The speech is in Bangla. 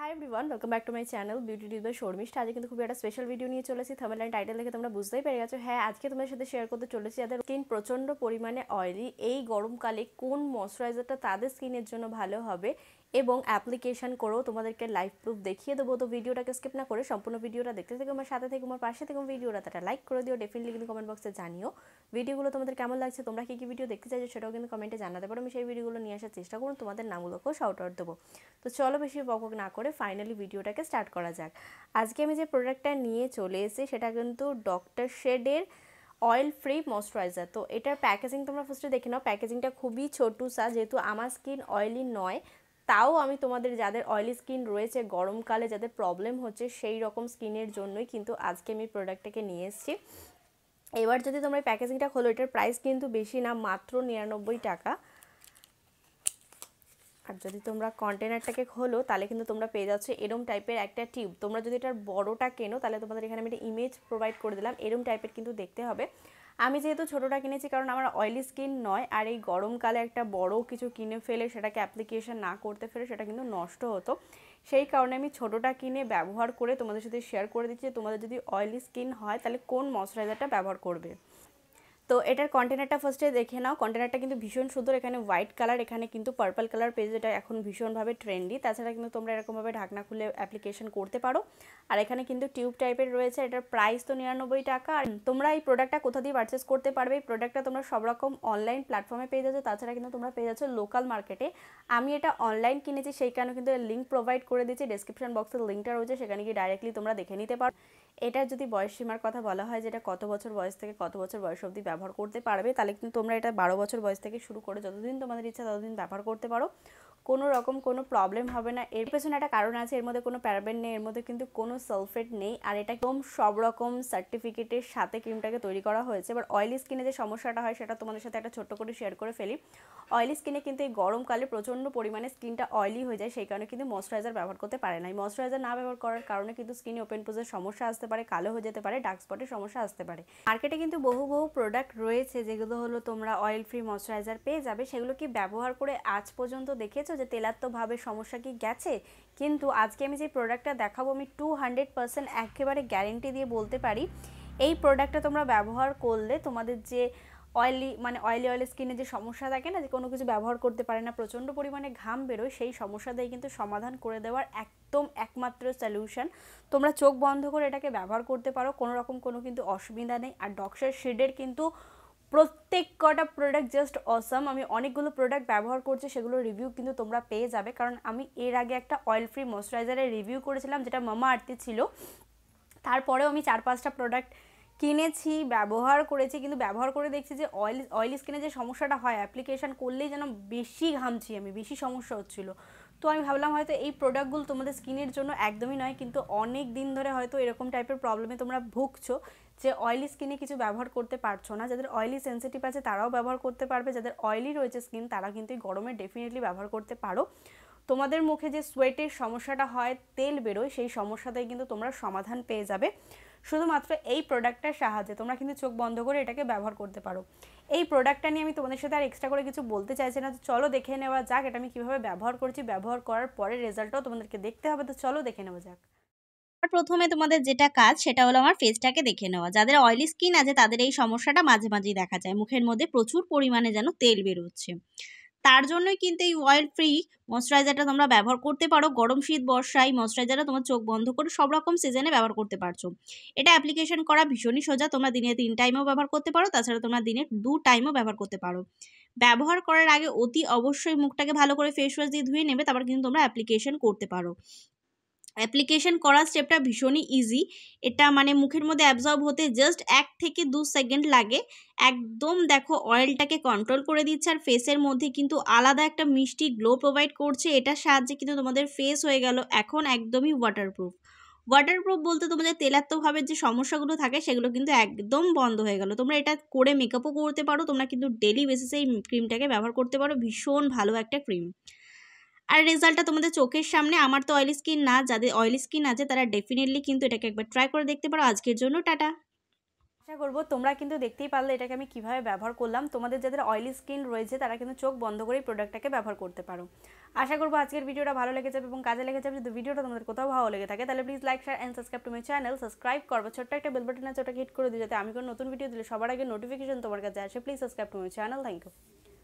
high everyone welcome back to my channel beauty this by Sharmistha আজকে কিন্তু খুবই একটা স্পেশাল ভিডিও নিয়ে চলেছি থামেল অ্যান্ড টাইটেল দেখে তোমরা বুঝতেই পেরে গেছো হ্যাঁ আজকে তোমাদের সাথে শেয়ার করতে চলেছি যাদের স্কিন প্রচণ্ড পরিমাণে অয়েলি এই গরমকালে কোন ময়শ্চারাইজারটা তাদের স্কিনের জন্য ভালো হবে এবং অ্যাপ্লিকেশন করেও তোমাদেরকে লাইভ প্রুফ দেখিয়ে দেবো তো ভিডিওটাকে স্কিপ না করে সম্পূর্ণ ভিডিওটা দেখতে থেকে আমার সাথে থেকে আমার পাশে থেকে ভিডিওটা তারা লাইক করে দিও ডেফিনেটলি কিন্তু কমেন্ট বক্সে জানিও ভিডিওগুলো তোমাদের কেমন লাগছে তোমরা কী কী ভিডিও দেখতে চাইছো সেটাও কিন্তু কমেন্টে জানাতে পারো আমি সেই ভিডিওগুলো নিয়ে আসার চেষ্টা করুন তোমাদের নামগুলোকেও শাউট আউট দেবো তো চলো বেশি বকবক না করে ফাইনালি ভিডিওটাকে স্টার্ট করা যাক আজকে আমি যে প্রোডাক্টটা নিয়ে চলে এসেছি সেটা কিন্তু ডক্টর শেডের অয়েল ফ্রি ময়শ্চারাইজার তো এটার প্যাকেজিং তোমরা ফার্স্টে দেখে নাও প্যাকেজিংটা খুবই ছোটুসা যেহেতু আমার স্কিন অয়েলি নয় তাও আমি তোমাদের যাদের অয়েলি স্কিন রয়েছে গরমকালে যাদের প্রবলেম হচ্ছে সেই রকম স্কিনের জন্যই কিন্তু আজকে আমি প্রোডাক্টটাকে নিয়ে এসেছি এবার যদি তোমরা প্যাকেজিংটা খোলো এটার প্রাইস কিন্তু বেশি না মাত্র নিরানব্বই টাকা আর যদি তোমরা কন্টেনারটাকে খোলো তাহলে কিন্তু তোমরা পেয়ে যাচ্ছ এরম টাইপের একটা টিউব তোমরা যদি এটার বড়টা কেনো তাহলে তোমাদের এখানে আমি একটা ইমেজ প্রোভাইড করে দিলাম এরম টাইপের কিন্তু দেখতে হবে আমি যেহেতু ছোটোটা কিনেছি কারণ আমার অয়েলি স্কিন নয় আর এই গরমকালে একটা বড় কিছু কিনে ফেলে সেটাকে অ্যাপ্লিকেশন না করতে ফেলে সেটা কিন্তু নষ্ট হতো সেই কারণে আমি ছোটোটা কিনে ব্যবহার করে তোমাদের সাথে শেয়ার করে দিচ্ছি তোমাদের যদি অয়েলি স্কিন হয় তাহলে কোন ময়শ্চারাইজারটা ব্যবহার করবে তো এটার কন্টেনারটা ফার্স্টে দেখে নাও কন্টেনারটা কিন্তু ভীষণ সুন্দর এখানে হোয়াইট কালার এখানে কিন্তু পার্পল কালার পেজ এটা এখন ভীষণভাবে ট্রেন্ডি তাছাড়া কিন্তু তোমরা এরকমভাবে ঢাকনা খুলে অ্যাপ্লিকেশন করতে পারো আর এখানে কিন্তু টিউব টাইপের রয়েছে এটার প্রাইস তো নিরানব্বই টাকা আর তোমরা এই প্রোডাক্টটা কোথা দিয়ে পারচেস করতে পারবে এই প্রোডাক্টটা তোমরা সব রকম অনলাইন প্ল্যাটফর্মে পেয়ে যাচ্ছ তাছাড়া কিন্তু তোমরা পেয়ে যাচ্ছ লোকাল মার্কেটে আমি এটা অনলাইন কিনেছি সেই কারণে কিন্তু লিঙ্ক প্রোভাইড করে দিচ্ছি ডেসক্রিপশন বক্সের লিঙ্কটা রয়েছে সেখানে গিয়ে ডাইরেক্টলি তোমরা দেখে নিতে পারো এটা যদি বয়সসীমার কথা বলা হয় যেটা কত বছর বয়স থেকে কত বছর বয়স অবধি ব্যবহার করতে পারবে তাহলে কিন্তু তোমরা এটা বারো বছর বয়স থেকে শুরু করে যতদিন তোমাদের ইচ্ছা ততদিন ব্যবহার করতে পারো কোনো রকম কোনো প্রবলেম হবে না এর পেছনে একটা কারণ আছে এর মধ্যে কোনো প্যারাবেন নেই এর মধ্যে কিন্তু কোনো সালফেট নেই আর এটা একদম সব রকম সার্টিফিকেটের সাথে ক্রিমটাকে তৈরি করা হয়েছে এবার অয়েলি স্কিনে যে সমস্যাটা হয় সেটা তোমাদের সাথে একটা ছোট্ট করে শেয়ার করে ফেলি অয়েলি স্কিনে কিন্তু এই গরমকালে প্রচণ্ড পরিমাণে স্কিনটা অয়েলি হয়ে যায় সেই কারণে কিন্তু ময়শ্চারাইজার ব্যবহার করতে পারে না এই ময়শ্চারাইজার না ব্যবহার করার কারণে কিন্তু স্কিনে ওপেন পোজের সমস্যা আসতে পারে কালো হয়ে যেতে পারে ডার্ক স্পটের সমস্যা আসতে পারে মার্কেটে কিন্তু বহু বহু প্রোডাক্ট রয়েছে যেগুলো হলো তোমরা অয়েল ফ্রি ময়শ্চারাইজার পেয়ে যাবে সেগুলো কি ব্যবহার করে আজ পর্যন্ত দেখেছো যে তেলাত্মভাবের সমস্যা কি গেছে কিন্তু আজকে আমি যে প্রোডাক্টটা দেখাবো আমি টু হান্ড্রেড পারসেন্ট একেবারে গ্যারেন্টি দিয়ে বলতে পারি এই প্রোডাক্টটা তোমরা ব্যবহার করলে তোমাদের যে অয়েলি মানে অয়েলি অয়েলি স্কিনে যে সমস্যা থাকে না যে কোনো কিছু ব্যবহার করতে পারে না প্রচণ্ড পরিমাণে ঘাম বেরোয় সেই সমস্যা দিয়ে কিন্তু সমাধান করে দেওয়ার একদম একমাত্র সলিউশন তোমরা চোখ বন্ধ করে এটাকে ব্যবহার করতে পারো কোনো রকম কোনো কিন্তু অসুবিধা নেই আর ডক্টর শেডের কিন্তু প্রত্যেক কটা প্রোডাক্ট জাস্ট অসাম আমি অনেকগুলো প্রোডাক্ট ব্যবহার করছি সেগুলো রিভিউ কিন্তু তোমরা পেয়ে যাবে কারণ আমি এর আগে একটা অয়েল ফ্রি ময়শ্চারাইজারের রিভিউ করেছিলাম যেটা মামা আর্তি ছিল তারপরেও আমি চার পাঁচটা প্রোডাক্ট কিনেছি ব্যবহার করেছি কিন্তু ব্যবহার করে দেখছি যে অয়েল অয়েলি স্কিনে যে সমস্যাটা হয় অ্যাপ্লিকেশান করলেই যেন বেশি ঘামছি আমি বেশি সমস্যা হচ্ছিলো তো আমি ভাবলাম হয়তো এই প্রোডাক্টগুলো তোমাদের স্কিনের জন্য একদমই নয় কিন্তু অনেক দিন ধরে হয়তো এরকম টাইপের প্রবলেমে তোমরা ভুগছো যে অয়েলি স্কিনে কিছু ব্যবহার করতে পারছো না যাদের অয়েলি সেন্সিটিভ আছে তারাও ব্যবহার করতে পারবে যাদের অয়েলি রয়েছে স্কিন তারা কিন্তু এই গরমে ডেফিনেটলি ব্যবহার করতে পারো তোমাদের মুখে যে সোয়েটের সমস্যাটা হয় তেল বেরোয় সেই সমস্যাটাই কিন্তু তোমরা সমাধান পেয়ে যাবে শুধুমাত্র এই প্রোডাক্টটার সাহায্যে তোমরা কিন্তু চোখ বন্ধ করে এটাকে ব্যবহার করতে পারো এই প্রোডাক্টটা নিয়ে আমি তোমাদের সাথে আর এক্সট্রা করে কিছু বলতে চাইছি না চলো দেখে নেওয়া যাক এটা আমি কীভাবে ব্যবহার করছি ব্যবহার করার পরে রেজাল্টটাও তোমাদেরকে দেখতে হবে তো চলো দেখে নেওয়া যাক আর প্রথমে তোমাদের যেটা কাজ সেটা হলো আমার ফেসটাকে দেখে নেওয়া যাদের অয়েলি স্কিন আছে তাদের এই সমস্যাটা মাঝে মাঝেই দেখা যায় মুখের মধ্যে প্রচুর পরিমাণে যেন তেল বেরোচ্ছে তার জন্যই কিন্তু এই অয়েল ফ্রি ময়শ্চারাইজারটা তোমরা ব্যবহার করতে পারো গরম শীত বর্ষায় ময়শ্চারাইজারটা তোমার চোখ বন্ধ করে সব রকম সিজনে ব্যবহার করতে পারছো এটা অ্যাপ্লিকেশন করা ভীষণই সোজা তোমরা দিনে তিন টাইমও ব্যবহার করতে পারো তাছাড়া তোমরা দিনে দু টাইমও ব্যবহার করতে পারো ব্যবহার করার আগে অতি অবশ্যই মুখটাকে ভালো করে ফেস ওয়াশ দিয়ে ধুয়ে নেবে তারপর কিন্তু তোমরা অ্যাপ্লিকেশন করতে পারো অ্যাপ্লিকেশন করার স্টেপটা ভীষণই ইজি এটা মানে মুখের মধ্যে অ্যাবজর্ব হতে জাস্ট এক থেকে দু সেকেন্ড লাগে একদম দেখো অয়েলটাকে কন্ট্রোল করে দিচ্ছে আর ফেসের মধ্যে কিন্তু আলাদা একটা মিষ্টি গ্লো প্রোভাইড করছে এটার সাহায্যে কিন্তু তোমাদের ফেস হয়ে গেল এখন একদমই ওয়াটারপ্রুফ ওয়াটারপ্রুফ বলতে তোমাদের তেলাত্মভাবে যে সমস্যাগুলো থাকে সেগুলো কিন্তু একদম বন্ধ হয়ে গেল তোমরা এটা করে মেকআপও করতে পারো তোমরা কিন্তু ডেলি বেসিসে এই ক্রিমটাকে ব্যবহার করতে পারো ভীষণ ভালো একটা ক্রিম আর রেজাল্টটা তোমাদের চোখের সামনে আমার তো অয়েলি স্কিন না যাদের অয়েলি স্কিন আছে তারা ডেফিনেটলি কিন্তু এটাকে একবার ট্রাই করে দেখতে পারো আজকের জন্য টাটা আশা করবো তোমরা কিন্তু দেখতেই পারলে এটাকে আমি কিভাবে ব্যবহার করলাম তোমাদের যাদের অয়েলি স্কিন রয়েছে তারা কিন্তু চোখ বন্ধ করেই প্রোডাক্টটাকে ব্যবহার করতে পারো আশা করবো আজকের ভিডিওটা ভালো লেগে যাবে এবং কাজে লেগে যাবে যদি ভিডিওটা তোমাদের কোথাও ভালো লেগে থাকে তাহলে please like share and subscribe to my channel subscribe করবো ছোট্ট একটা বেল বাটন আছে ওটাকে হিট করে দিই যাতে আমি কোনো নতুন ভিডিও দিলে সবার আগে নোটিফিকেশন তোমার কাছে আসে please subscribe to my channel thank you